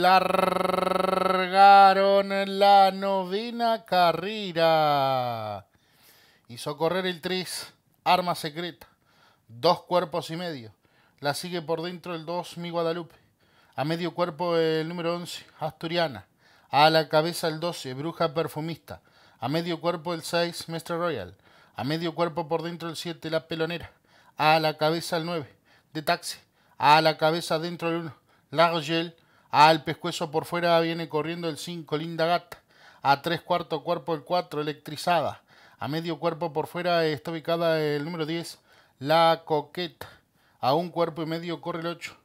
largaron la novena carrera. Hizo correr el 3, arma secreta, dos cuerpos y medio. La sigue por dentro el 2, mi Guadalupe. A medio cuerpo el número 11, Asturiana. A la cabeza el 12, Bruja Perfumista. A medio cuerpo el 6, Mestre Royal. A medio cuerpo por dentro el 7, La Pelonera. A la cabeza el 9, De Taxi. A la cabeza dentro el 1, Largel. Al pescuezo por fuera viene corriendo el 5, Linda Gata. A tres cuarto cuerpo el 4, Electrizada. A medio cuerpo por fuera está ubicada el número 10, La Coqueta. A un cuerpo y medio corre el 8.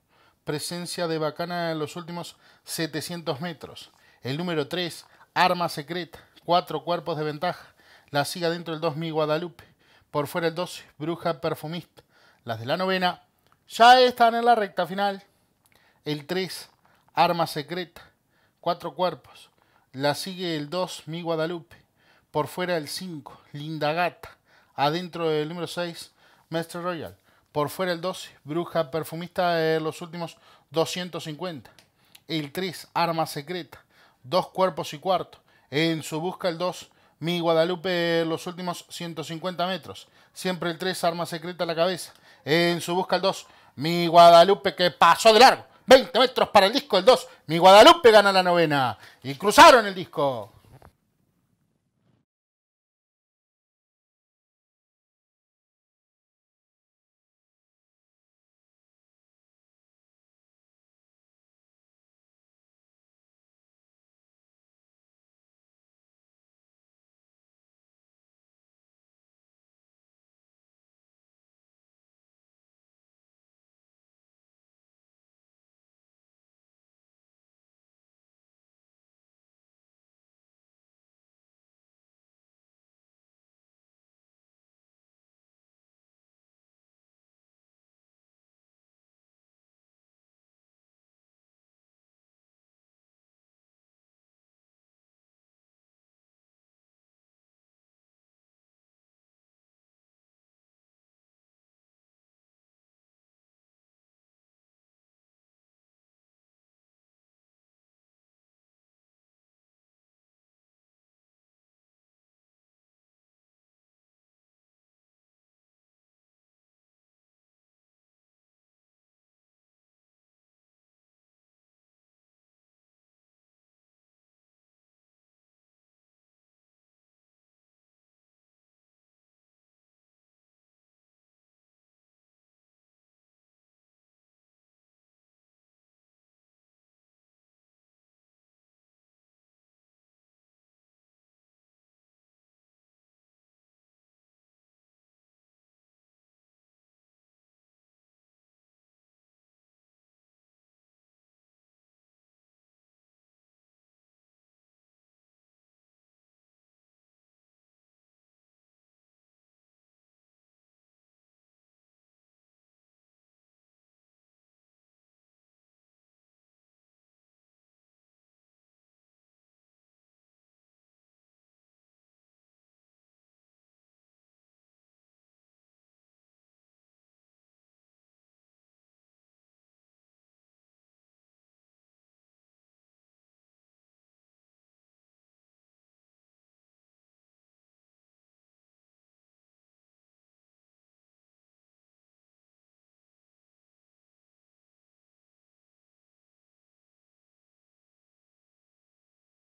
Presencia de Bacana en los últimos 700 metros. El número 3, Arma Secreta. Cuatro cuerpos de ventaja. La siga dentro el 2, Mi Guadalupe. Por fuera el 12, Bruja Perfumista. Las de la novena ya están en la recta final. El 3, Arma secreta, cuatro cuerpos. La sigue el 2, Mi Guadalupe. Por fuera el 5, Linda Gata. Adentro del número 6, Mestre Royal. Por fuera el 12, Bruja Perfumista de los últimos 250. El 3, Arma Secreta. Dos cuerpos y cuarto. En su busca el 2, mi Guadalupe los últimos 150 metros. Siempre el 3, arma secreta a la cabeza. En su busca el 2. Mi Guadalupe que pasó de largo. 20 metros para el disco el 2. Mi Guadalupe gana la novena. Y cruzaron el disco.